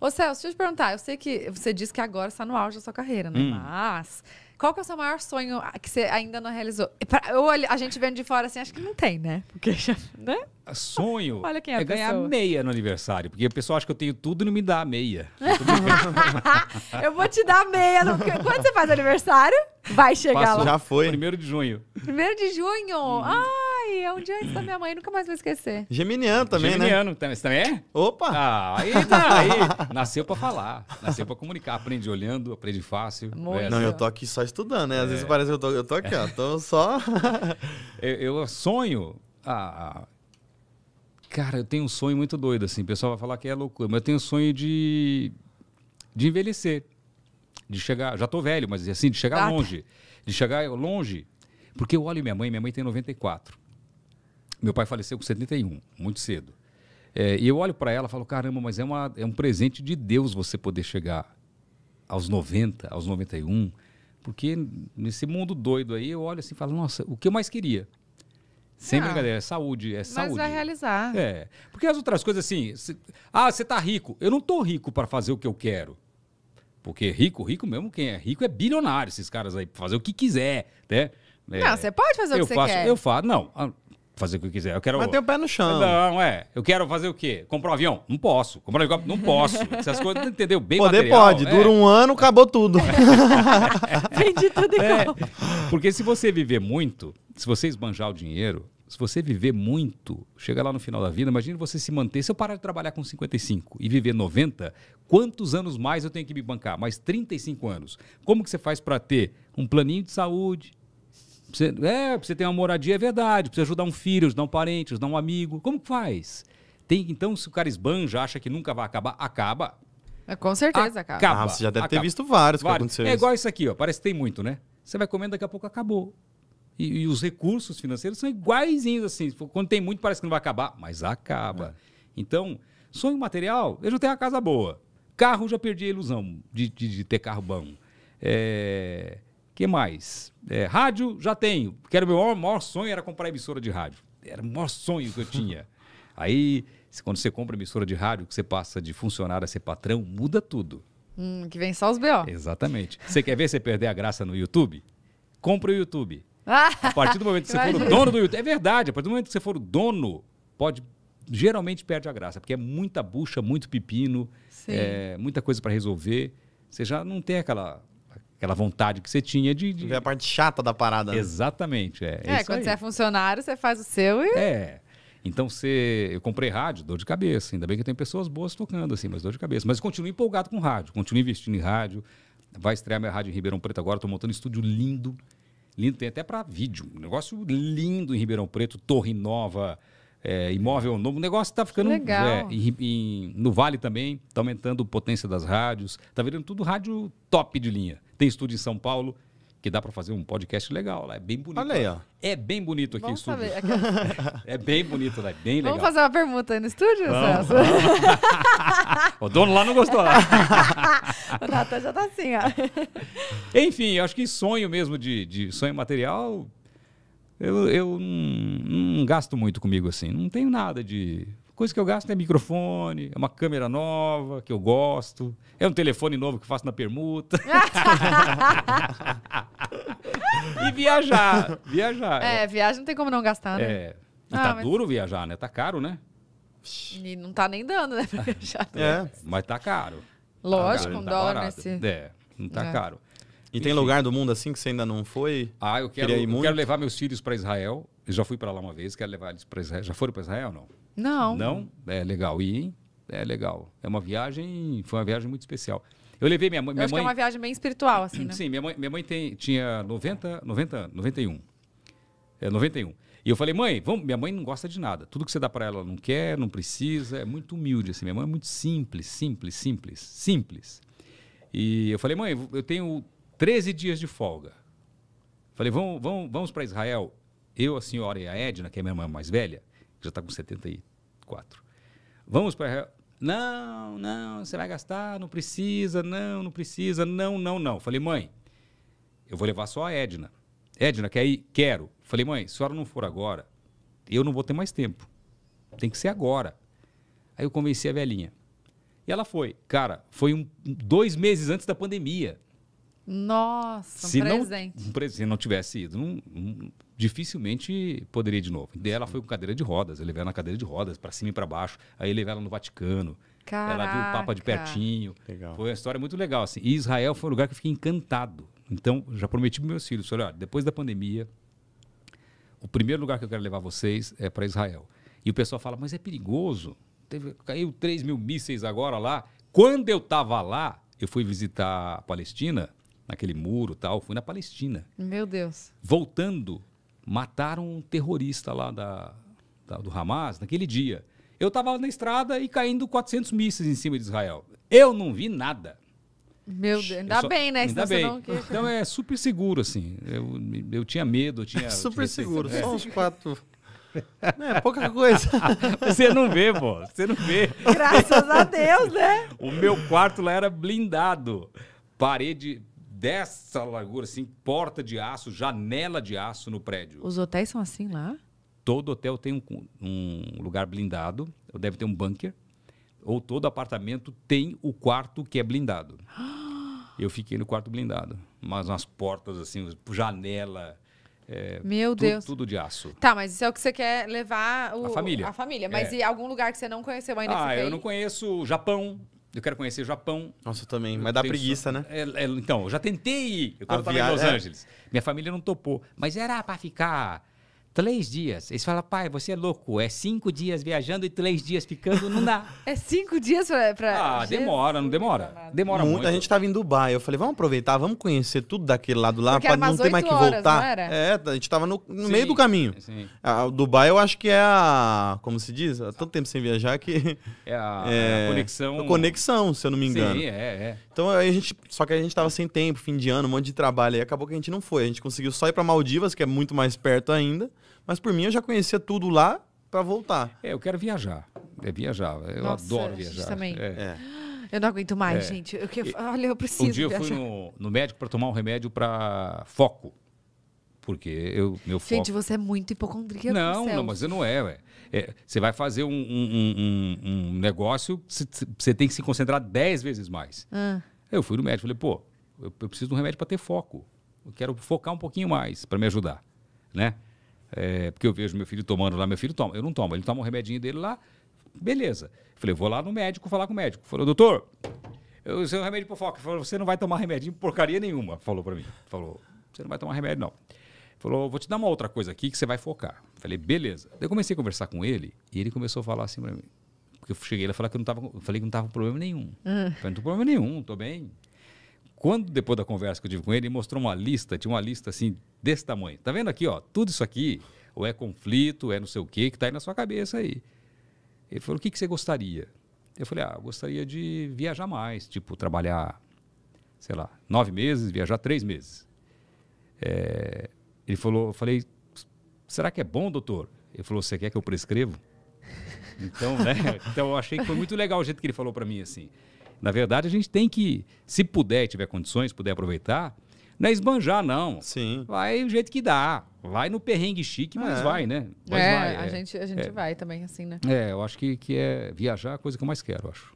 Ô, Celso, deixa eu te perguntar. Eu sei que você disse que agora está no auge da sua carreira, né? Hum. Mas. Qual que é o seu maior sonho que você ainda não realizou? Pra, a gente vendo de fora assim, acho que não tem, né? Porque já, né? Ah, sonho Olha quem é, é ganhar meia no aniversário. Porque o pessoal acha que eu tenho tudo e não me dá meia. eu vou te dar meia. No... Quando você faz aniversário, vai chegar Passo, lá. Já foi. Primeiro de junho. Primeiro de junho? Hum. Ah! aí, é um dia antes da minha mãe, nunca mais vou esquecer. Geminiano também, Geminiano, né? Geminiano, você também é? Opa! Ah, aí tá, aí. Nasceu pra falar, nasceu pra comunicar. Aprende olhando, aprende fácil. Né? Muito. Não, eu tô aqui só estudando, né? Às é. vezes parece que eu tô, eu tô aqui, ó, tô só... eu, eu sonho... Ah, Cara, eu tenho um sonho muito doido, assim. O pessoal vai falar que é loucura, mas eu tenho um sonho de, de envelhecer. De chegar. Já tô velho, mas assim, de chegar ah, tá. longe. De chegar longe. Porque eu olho minha mãe, minha mãe tem 94. Meu pai faleceu com 71, muito cedo. É, e eu olho para ela e falo, caramba, mas é, uma, é um presente de Deus você poder chegar aos 90, aos 91, porque nesse mundo doido aí, eu olho assim e falo, nossa, o que eu mais queria? Sem não, ah, brincadeira, é saúde, é mas saúde. Mas vai realizar. É. Porque as outras coisas assim, se, ah, você tá rico. Eu não tô rico para fazer o que eu quero. Porque rico, rico mesmo, quem é rico é bilionário, esses caras aí, fazer o que quiser, né? É, não, você pode fazer o que você faço, quer. Eu faço, não fazer o que eu quiser. Eu quero. Mas tem o pé no chão. Não, é. Eu quero fazer o quê? Comprar um avião? Não posso. Comprar um helicóptero? Não posso. Essas coisas, entendeu? Bem Poder material, pode. É. Dura um ano, acabou tudo. Vendi tudo é. igual. É. Porque se você viver muito, se você esbanjar o dinheiro, se você viver muito, chega lá no final da vida, imagine você se manter. Se eu parar de trabalhar com 55 e viver 90, quantos anos mais eu tenho que me bancar? Mais 35 anos. Como que você faz para ter um planinho de saúde, você, é, você tem uma moradia, é verdade. Precisa ajudar um filho, ajudar um parente, ajudar um amigo. Como que faz? Tem, então, se o cara esbanja, acha que nunca vai acabar, acaba. É, com certeza acaba. acaba. Ah, você já deve acaba. ter visto vários, vários. É igual isso aqui, ó. Parece que tem muito, né? Você vai comendo, daqui a pouco acabou. E, e, os recursos financeiros são iguaizinhos, assim. Quando tem muito, parece que não vai acabar, mas acaba. É. Então, sonho material, eu já tenho uma casa boa. Carro, já perdi a ilusão de, de, de ter carro bom. É, que mais? É, rádio, já tenho. Porque era o meu maior, maior sonho era comprar emissora de rádio. Era o maior sonho que eu tinha. Aí, quando você compra emissora de rádio, que você passa de funcionário a ser patrão, muda tudo. Hum, que vem só os B.O. Exatamente. Você quer ver você perder a graça no YouTube? Compra o YouTube. Ah, a partir do momento que você Imagina. for o dono do YouTube. É verdade, a partir do momento que você for o dono, pode. Geralmente perde a graça, porque é muita bucha, muito pepino, é, muita coisa para resolver. Você já não tem aquela aquela vontade que você tinha de. de... Ver a parte chata da parada. Né? Exatamente. É, é, é quando aí. você é funcionário, você faz o seu e. É. Então você. Eu comprei rádio, dor de cabeça. Ainda bem que tem pessoas boas tocando, assim, mas dor de cabeça. Mas continuo empolgado com rádio, continuo investindo em rádio. Vai estrear minha rádio em Ribeirão Preto agora, estou montando um estúdio lindo. Lindo, tem até para vídeo. Um negócio lindo em Ribeirão Preto, torre nova. É, imóvel novo. O negócio está ficando. Legal. É, em, em, no Vale também, está aumentando a potência das rádios, está virando tudo rádio top de linha. Tem estúdio em São Paulo, que dá para fazer um podcast legal lá. É bem bonito. Olha aí, ó. É bem bonito aqui o estúdio. é bem bonito lá, é bem legal. Vamos fazer uma pergunta aí no estúdio, Celso? o dono lá não gostou. Né? Lá. o Natan já tá assim, ó. Enfim, acho que sonho mesmo de, de sonho material, eu, eu não, não gasto muito comigo assim. Não tenho nada de coisa que eu gasto é microfone, é uma câmera nova que eu gosto, é um telefone novo que eu faço na permuta. e viajar. Viajar. É, viagem não tem como não gastar, né? É. E tá ah, tá mas... duro viajar, né? Tá caro, né? E não tá nem dando, né? viajar. É. Mas tá caro. Lógico, tá um tá dólar barato. nesse. É, não tá é. caro. E tem lugar do mundo assim que você ainda não foi? Ah, eu quero, eu quero levar meus filhos para Israel. Eu já fui para lá uma vez, quero levar eles para Israel. Já foram para Israel ou não? Não. Não? É legal. E é legal. É uma viagem, foi uma viagem muito especial. Eu levei minha mãe. Minha eu acho mãe... que é uma viagem bem espiritual, assim, né? Sim, minha mãe, minha mãe tem, tinha 90, 90, 91. É, 91. E eu falei, mãe, vamos. Minha mãe não gosta de nada. Tudo que você dá para ela, ela não quer, não precisa. É muito humilde, assim. Minha mãe é muito simples, simples, simples, simples. E eu falei, mãe, eu tenho 13 dias de folga. Falei, vamos, vamos, vamos para Israel. Eu, a senhora e a Edna, que é minha mãe mais velha, que já está com 70 24. Vamos para. Não, não, você vai gastar, não precisa, não, não precisa, não, não, não. Falei, mãe, eu vou levar só a Edna. Edna, quer ir? Quero. Falei, mãe, se a senhora não for agora, eu não vou ter mais tempo. Tem que ser agora. Aí eu convenci a velhinha. E ela foi. Cara, foi um, dois meses antes da pandemia. Nossa, um presente. um presente. não tivesse ido, um, dificilmente poderia de novo. Daí ela foi com cadeira de rodas, eu levei ela na cadeira de rodas, para cima e para baixo. Aí eu levei ela no Vaticano. Caraca. Ela viu o Papa de pertinho. Legal. Foi uma história muito legal. Assim. E Israel foi um lugar que eu fiquei encantado. Então, já prometi para meus filhos: olha, depois da pandemia, o primeiro lugar que eu quero levar vocês é para Israel. E o pessoal fala, mas é perigoso. Teve, caiu 3 mil mísseis agora lá. Quando eu estava lá, eu fui visitar a Palestina naquele muro tal. Fui na Palestina. Meu Deus. Voltando, mataram um terrorista lá da, da do Hamas naquele dia. Eu estava na estrada e caindo 400 mísseis em cima de Israel. Eu não vi nada. Meu Deus, ainda só, bem, né? Ainda bem. Não... Então é super seguro, assim. Eu, eu tinha medo, eu tinha. É super eu tinha... seguro, só uns é. quatro. É pouca coisa. Você não vê, pô. Você não vê. Graças a Deus, né? O meu quarto lá era blindado. Parede, dessa largura, assim, porta de aço, janela de aço no prédio. Os hotéis são assim lá? Todo hotel tem um, um lugar blindado, deve ter um bunker, ou todo apartamento tem o quarto que é blindado. Eu fiquei no quarto blindado, mas umas portas, assim, janela. É, Meu tu, Deus. Tudo de aço. Tá, mas isso é o que você quer levar o, a família. A família. É. Mas é. e algum lugar que você não conheceu ainda? Ah, eu não conheço Japão. Eu quero conhecer o Japão. Nossa, eu também. Eu mas dá preguiça, só... né? É, é, então, eu já tentei. Eu quero estar em Los é. Angeles. Minha família não topou. Mas era para ficar Três dias. Eles falam, pai, você é louco. É cinco dias viajando e três dias ficando, não dá. é cinco dias pra. pra... Ah, demora, não demora. Demora muito. muito. A gente tava em Dubai. Eu falei, vamos aproveitar, vamos conhecer tudo daquele lado lá, pra não ter mais que horas, voltar. É, a gente tava no, no sim, meio do caminho. Sim. A, Dubai, eu acho que é a. Como se diz? Há tanto tempo sem viajar que. É a, é, é, a conexão. A conexão, se eu não me engano. Sim, é, é. Então a gente. Só que a gente tava sem tempo, fim de ano, um monte de trabalho. E acabou que a gente não foi. A gente conseguiu só ir pra Maldivas, que é muito mais perto ainda. Mas por mim eu já conhecia tudo lá para voltar. É, eu quero viajar. É viajar. Eu Nossa, adoro viajar. Também. É. É. Eu não aguento mais, é. gente. Eu que... Olha, eu preciso. Um dia eu fui no, no médico para tomar um remédio para foco. Porque eu, meu foco. Gente, você é muito hipocondríaco. Não, não, mas eu não é, ué. É, você vai fazer um, um, um, um negócio, você tem que se concentrar dez vezes mais. Ah. Eu fui no médico falei, pô, eu, eu preciso de um remédio para ter foco. Eu quero focar um pouquinho mais para me ajudar, né? É, porque eu vejo meu filho tomando lá, meu filho toma, eu não tomo, ele toma um remedinho dele lá, beleza. Falei, vou lá no médico falar com o médico. Falou, doutor, eu usei um remédio por foca. Falou, você não vai tomar remédio porcaria nenhuma, falou para mim. Falou, você não vai tomar remédio não. Falou, vou te dar uma outra coisa aqui que você vai focar. Falei, beleza. Daí eu comecei a conversar com ele e ele começou a falar assim para mim. Porque eu cheguei a falar que eu não tava, eu falei que não tava com problema nenhum. Hum. Falei, não tô com problema nenhum, tô bem. Quando, depois da conversa que eu tive com ele, ele mostrou uma lista, tinha uma lista assim, desse tamanho. Tá vendo aqui, ó? Tudo isso aqui, ou é conflito, é não sei o quê, que tá aí na sua cabeça aí. Ele falou: o que, que você gostaria? Eu falei: ah, eu gostaria de viajar mais, tipo, trabalhar, sei lá, nove meses, viajar três meses. É, ele falou: eu falei, será que é bom, doutor? Ele falou: você quer que eu prescrevo? Então, né? Então, eu achei que foi muito legal o jeito que ele falou para mim, assim. Na verdade, a gente tem que, se puder, tiver condições, puder aproveitar, não é esbanjar, não. Sim. Vai o jeito que dá. Vai no perrengue chique, mas é. vai, né? Mas é, vai, a, é. Gente, a gente é. vai também, assim, né? É, eu acho que, que é viajar é a coisa que eu mais quero, eu acho.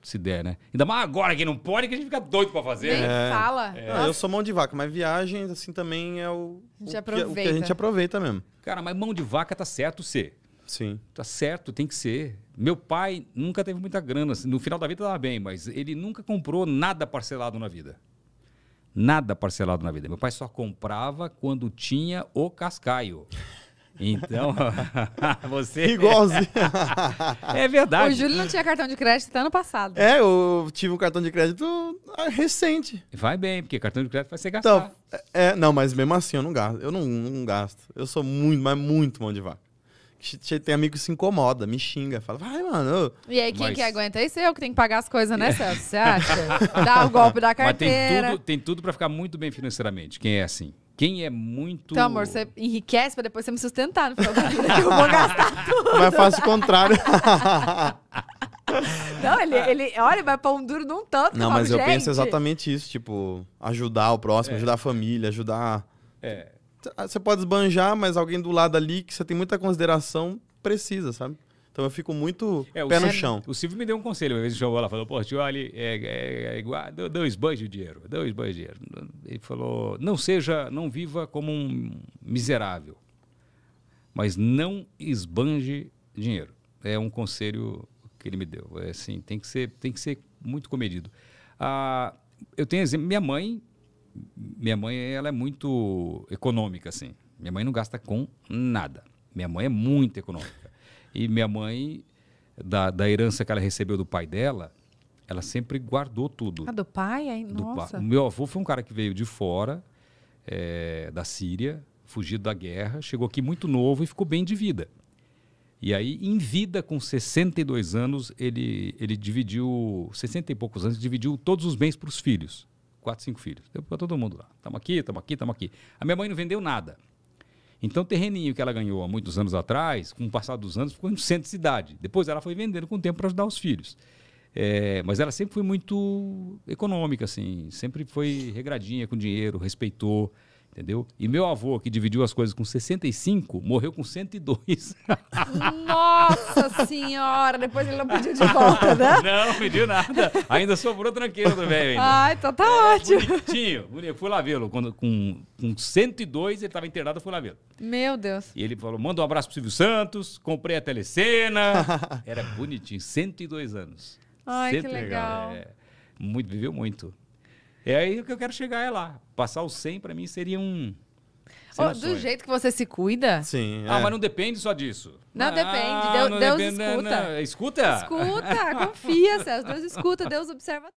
Se der, né? Ainda mais agora que não pode, que a gente fica doido pra fazer. Nem né? é. fala. Não, eu sou mão de vaca, mas viagem, assim, também é o, a o, que, o que a gente aproveita mesmo. Cara, mas mão de vaca tá certo ser. Sim. Tá certo, tem que ser. Meu pai nunca teve muita grana. Assim, no final da vida estava bem, mas ele nunca comprou nada parcelado na vida. Nada parcelado na vida. Meu pai só comprava quando tinha o cascaio. Então, você. Igualzinho. é verdade. O Júlio não tinha cartão de crédito até ano passado. É, eu tive um cartão de crédito ah, recente. Vai bem, porque cartão de crédito vai ser então, gastado. Então, é, não, mas mesmo assim eu não gasto. Eu não, não gasto. Eu sou muito, mas muito mão de vaca. Tem amigo que se incomoda, me xinga, fala, vai, mano. E aí, quem Mas... que aguenta isso? Eu que tenho que pagar as coisas, né, é. Celso? Você acha? Dá o golpe da carteira. Mas tem tudo, tem tudo para ficar muito bem financeiramente, quem é assim. Quem é muito. Então, amor, você enriquece pra depois você me sustentar. Não fala que eu vou gastar tudo. Mas faço o contrário. Não, ele, ele olha, vai pôr um duro num tanto. Não, mas eu penso exatamente isso, tipo, ajudar o próximo, é. ajudar a família, ajudar. É. Ah, você pode esbanjar, mas alguém do lado ali que você tem muita consideração precisa, sabe? Então eu fico muito é, pé no chão. O Silvio me deu um conselho, uma vez ele jogou lá, falou, pô, Tioli, é, é, é igual, deu, deu esbanjo de dinheiro, deu esbanjo de dinheiro. Ele falou, não seja, não viva como um miserável, mas não esbanje dinheiro. É um conselho que ele me deu. É assim, tem que ser, tem que ser muito comedido. Ah, eu tenho exemplo, minha mãe minha mãe ela é muito econômica, assim. Minha mãe não gasta com nada. Minha mãe é muito econômica. E minha mãe, da, da herança que ela recebeu do pai dela, ela sempre guardou tudo. Ah, do pai? Aí, do nossa. Meu avô foi um cara que veio de fora, é, da Síria, fugido da guerra, chegou aqui muito novo e ficou bem de vida. E aí, em vida, com 62 anos, ele, ele dividiu, 60 e poucos anos, dividiu todos os bens para os filhos quatro, cinco filhos. Deu para todo mundo lá. Estamos aqui, estamos aqui, estamos aqui. A minha mãe não vendeu nada. Então, o terreninho que ela ganhou há muitos anos atrás, com o passar dos anos, ficou no centro de cidade. Depois ela foi vendendo com o tempo para ajudar os filhos. É, mas ela sempre foi muito econômica, assim. Sempre foi regradinha com dinheiro, respeitou. Entendeu? E meu avô, que dividiu as coisas com 65, morreu com 102. Nossa senhora! Depois ele não pediu de volta, né? Não, pediu nada. Ainda sobrou tranquilo do velho ainda. Ah, então tá é, ótimo. Bonitinho. bonitinho. Fui lá vê-lo. Quando, com, com 102, ele estava internado, eu fui lá vê-lo. Meu Deus. E ele falou, manda um abraço pro Silvio Santos, comprei a telecena. Era bonitinho, 102 anos. Ai, 102. que legal. É, muito, viveu muito. É aí que eu quero chegar, é lá. Passar o 100 para mim seria um... Oh, do sonho. jeito que você se cuida? Sim. Ah, é. mas não depende só disso. Não ah, depende. Deus, não Deus depende, escuta. Não, não. Escuta? Escuta, confia, Celso. Deus escuta, Deus observa